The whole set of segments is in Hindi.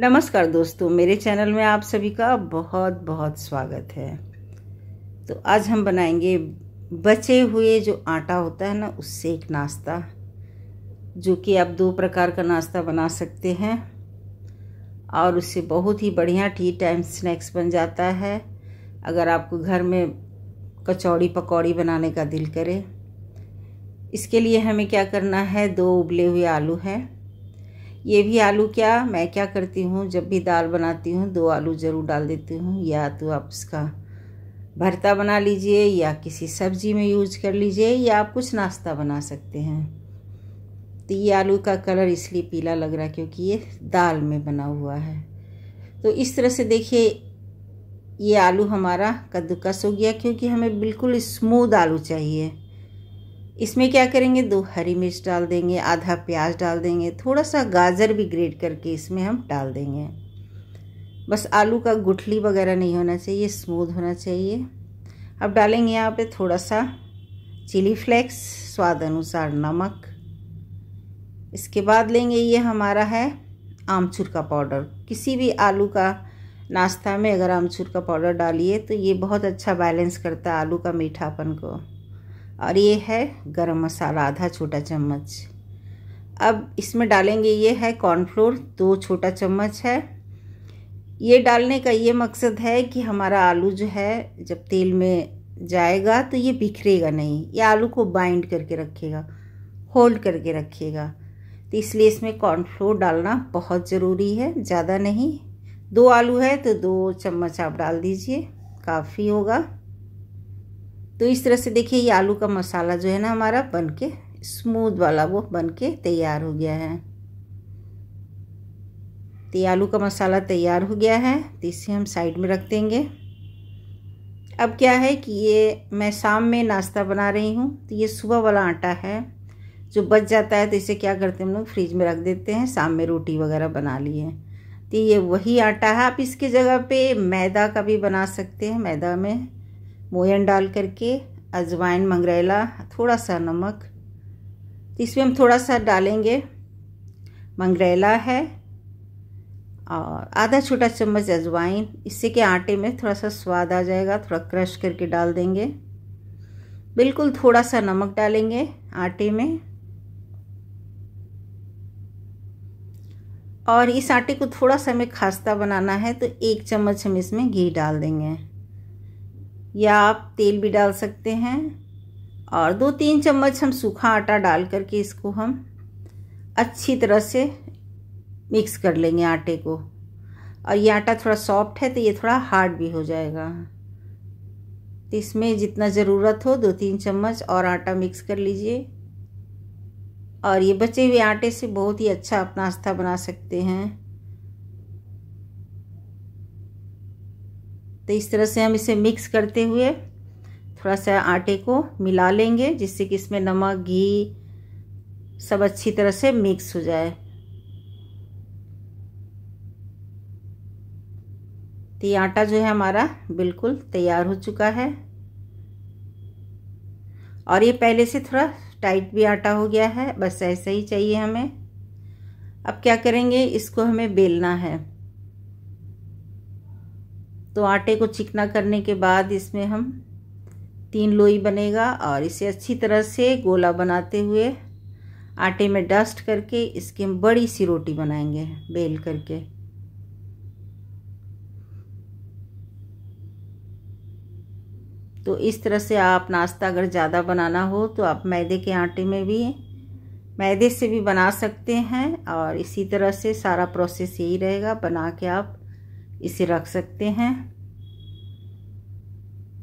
नमस्कार दोस्तों मेरे चैनल में आप सभी का बहुत बहुत स्वागत है तो आज हम बनाएंगे बचे हुए जो आटा होता है ना उससे एक नाश्ता जो कि आप दो प्रकार का नाश्ता बना सकते हैं और उससे बहुत ही बढ़िया टी टाइम स्नैक्स बन जाता है अगर आपको घर में कचौड़ी पकौड़ी बनाने का दिल करे इसके लिए हमें क्या करना है दो उबले हुए आलू हैं ये भी आलू क्या मैं क्या करती हूँ जब भी दाल बनाती हूँ दो आलू ज़रूर डाल देती हूँ या तो आप इसका भरता बना लीजिए या किसी सब्जी में यूज कर लीजिए या आप कुछ नाश्ता बना सकते हैं तो ये आलू का कलर इसलिए पीला लग रहा है क्योंकि ये दाल में बना हुआ है तो इस तरह से देखिए ये आलू हमारा कद्दूकस हो गया क्योंकि हमें बिल्कुल स्मूद आलू चाहिए इसमें क्या करेंगे दो हरी मिर्च डाल देंगे आधा प्याज डाल देंगे थोड़ा सा गाजर भी ग्रेट करके इसमें हम डाल देंगे बस आलू का गुठली वगैरह नहीं होना चाहिए स्मूथ होना चाहिए अब डालेंगे यहाँ पे थोड़ा सा चिली फ्लेक्स स्वाद अनुसार नमक इसके बाद लेंगे ये हमारा है आमचूर का पाउडर किसी भी आलू का नाश्ता में अगर आमचूर का पाउडर डालिए तो ये बहुत अच्छा बैलेंस करता है आलू का मीठापन को और ये है गरम मसाला आधा छोटा चम्मच अब इसमें डालेंगे ये है कॉर्नफ्लोर दो छोटा चम्मच है ये डालने का ये मकसद है कि हमारा आलू जो है जब तेल में जाएगा तो ये बिखरेगा नहीं ये आलू को बाइंड करके रखेगा होल्ड करके रखेगा तो इसलिए इसमें कॉर्नफ्लोर डालना बहुत ज़रूरी है ज़्यादा नहीं दो आलू है तो दो चम्मच आप डाल दीजिए काफ़ी होगा तो इस तरह से देखिए ये आलू का मसाला जो है ना हमारा बन के स्मूथ वाला वो बन के तैयार हो गया है तो ये आलू का मसाला तैयार हो गया है तो इसे हम साइड में रख देंगे अब क्या है कि ये मैं शाम में नाश्ता बना रही हूँ तो ये सुबह वाला आटा है जो बच जाता है तो इसे क्या करते हैं हम लोग फ्रिज में रख देते हैं शाम में रोटी वगैरह बना लिए तो ये वही आटा है आप इसके जगह पे मैदा का भी बना सकते हैं मैदा में मोयन डाल करके अजवाइन मंगरेला थोड़ा सा नमक इसमें हम थोड़ा सा डालेंगे मंगरेला है और आधा छोटा चम्मच अजवाइन इससे कि आटे में थोड़ा सा स्वाद आ जाएगा थोड़ा क्रश करके डाल देंगे बिल्कुल थोड़ा सा नमक डालेंगे आटे में और इस आटे को थोड़ा सा हमें खास्ता बनाना है तो एक चम्मच हम इसमें घी डाल देंगे या आप तेल भी डाल सकते हैं और दो तीन चम्मच हम सूखा आटा डाल करके इसको हम अच्छी तरह से मिक्स कर लेंगे आटे को और ये आटा थोड़ा सॉफ्ट है तो ये थोड़ा हार्ड भी हो जाएगा तो इसमें जितना ज़रूरत हो दो तीन चम्मच और आटा मिक्स कर लीजिए और ये बचे हुए आटे से बहुत ही अच्छा आप नाश्ता बना सकते हैं तो इस तरह से हम इसे मिक्स करते हुए थोड़ा सा आटे को मिला लेंगे जिससे कि इसमें नमक घी सब अच्छी तरह से मिक्स हो जाए तो ये आटा जो है हमारा बिल्कुल तैयार हो चुका है और ये पहले से थोड़ा टाइट भी आटा हो गया है बस ऐसा ही चाहिए हमें अब क्या करेंगे इसको हमें बेलना है तो आटे को चिकना करने के बाद इसमें हम तीन लोई बनेगा और इसे अच्छी तरह से गोला बनाते हुए आटे में डस्ट करके इसकी हम बड़ी सी रोटी बनाएंगे बेल करके तो इस तरह से आप नाश्ता अगर ज़्यादा बनाना हो तो आप मैदे के आटे में भी मैदे से भी बना सकते हैं और इसी तरह से सारा प्रोसेस यही रहेगा बना के आप इसे रख सकते हैं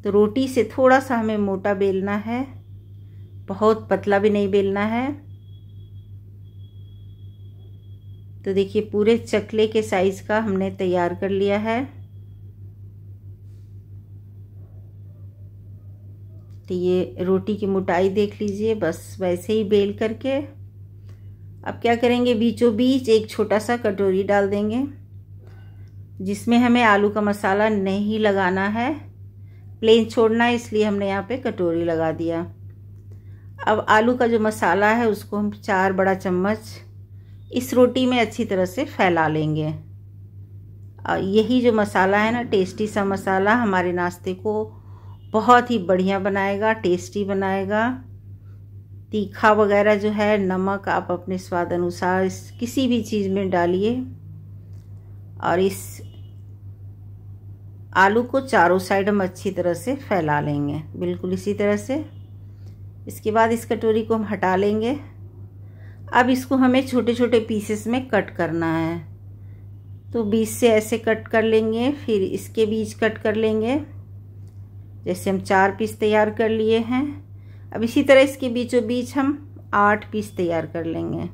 तो रोटी से थोड़ा सा हमें मोटा बेलना है बहुत पतला भी नहीं बेलना है तो देखिए पूरे चकले के साइज़ का हमने तैयार कर लिया है तो ये रोटी की मोटाई देख लीजिए बस वैसे ही बेल करके अब क्या करेंगे बीचों बीच एक छोटा सा कटोरी डाल देंगे जिसमें हमें आलू का मसाला नहीं लगाना है प्लेन छोड़ना है इसलिए हमने यहाँ पे कटोरी लगा दिया अब आलू का जो मसाला है उसको हम चार बड़ा चम्मच इस रोटी में अच्छी तरह से फैला लेंगे और यही जो मसाला है ना टेस्टी सा मसाला हमारे नाश्ते को बहुत ही बढ़िया बनाएगा टेस्टी बनाएगा तीखा वगैरह जो है नमक आप अपने स्वाद अनुसार किसी भी चीज़ में डालिए और इस आलू को चारों साइड हम अच्छी तरह से फैला लेंगे बिल्कुल इसी तरह से इसके बाद इस कटोरी को हम हटा लेंगे अब इसको हमें छोटे छोटे पीसेस में कट करना है तो बीच से ऐसे कट कर लेंगे फिर इसके बीच कट कर लेंगे जैसे हम चार पीस तैयार कर लिए हैं अब इसी तरह इसके बीचों बीच हम आठ पीस तैयार कर लेंगे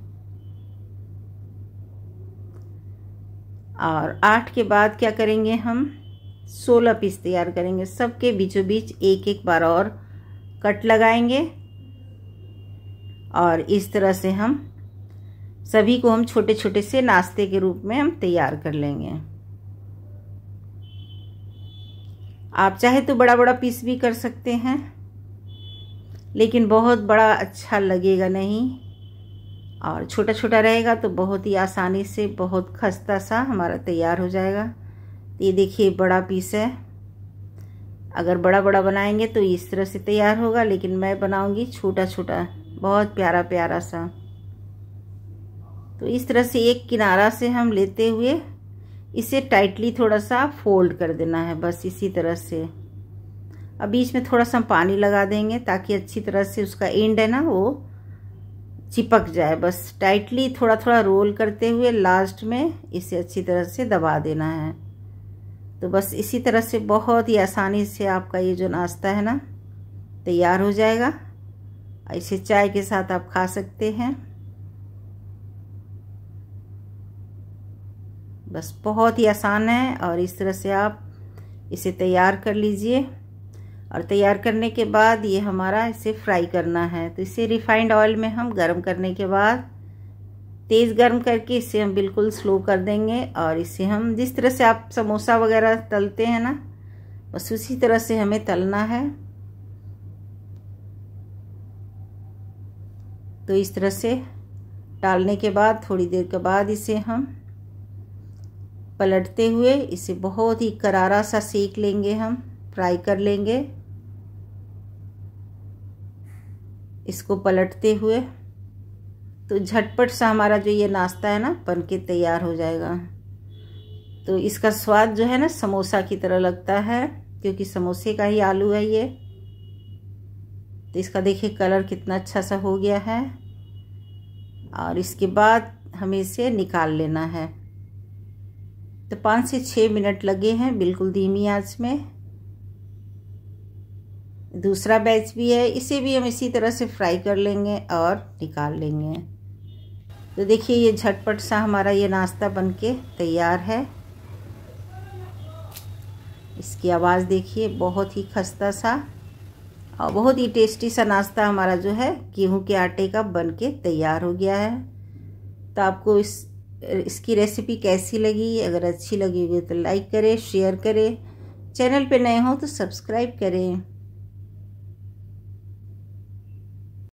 और आठ के बाद क्या करेंगे हम सोलह पीस तैयार करेंगे सबके बीचों बीच एक एक बार और कट लगाएंगे और इस तरह से हम सभी को हम छोटे छोटे से नाश्ते के रूप में हम तैयार कर लेंगे आप चाहे तो बड़ा बड़ा पीस भी कर सकते हैं लेकिन बहुत बड़ा अच्छा लगेगा नहीं और छोटा छोटा रहेगा तो बहुत ही आसानी से बहुत खस्ता सा हमारा तैयार हो जाएगा तो ये देखिए बड़ा पीस है अगर बड़ा बड़ा बनाएंगे तो इस तरह से तैयार होगा लेकिन मैं बनाऊंगी छोटा छोटा बहुत प्यारा प्यारा सा तो इस तरह से एक किनारा से हम लेते हुए इसे टाइटली थोड़ा सा फोल्ड कर देना है बस इसी तरह से अब बीच में थोड़ा सा पानी लगा देंगे ताकि अच्छी तरह से उसका एंड है ना वो चिपक जाए बस टाइटली थोड़ा थोड़ा रोल करते हुए लास्ट में इसे अच्छी तरह से दबा देना है तो बस इसी तरह से बहुत ही आसानी से आपका ये जो नाश्ता है ना तैयार हो जाएगा इसे चाय के साथ आप खा सकते हैं बस बहुत ही आसान है और इस तरह से आप इसे तैयार कर लीजिए और तैयार करने के बाद ये हमारा इसे फ्राई करना है तो इसे रिफाइंड ऑयल में हम गर्म करने के बाद तेज़ गर्म करके इसे हम बिल्कुल स्लो कर देंगे और इसे हम जिस तरह से आप समोसा वगैरह तलते हैं ना बस उसी तरह से हमें तलना है तो इस तरह से डालने के बाद थोड़ी देर के बाद इसे हम पलटते हुए इसे बहुत ही करारा सा सेक लेंगे हम फ्राई कर लेंगे इसको पलटते हुए तो झटपट सा हमारा जो ये नाश्ता है ना बन के तैयार हो जाएगा तो इसका स्वाद जो है ना समोसा की तरह लगता है क्योंकि समोसे का ही आलू है ये तो इसका देखिए कलर कितना अच्छा सा हो गया है और इसके बाद हमें इसे निकाल लेना है तो पाँच से छः मिनट लगे हैं बिल्कुल धीमी आंच में दूसरा बैच भी है इसे भी हम इसी तरह से फ्राई कर लेंगे और निकाल लेंगे तो देखिए ये झटपट सा हमारा ये नाश्ता बनके तैयार है इसकी आवाज़ देखिए बहुत ही खस्ता सा और बहुत ही टेस्टी सा नाश्ता हमारा जो है गेहूं के आटे का बन के तैयार हो गया है तो आपको इस इसकी रेसिपी कैसी लगी अगर अच्छी लगी होगी तो लाइक करें शेयर करें चैनल पे नए हो तो सब्सक्राइब करें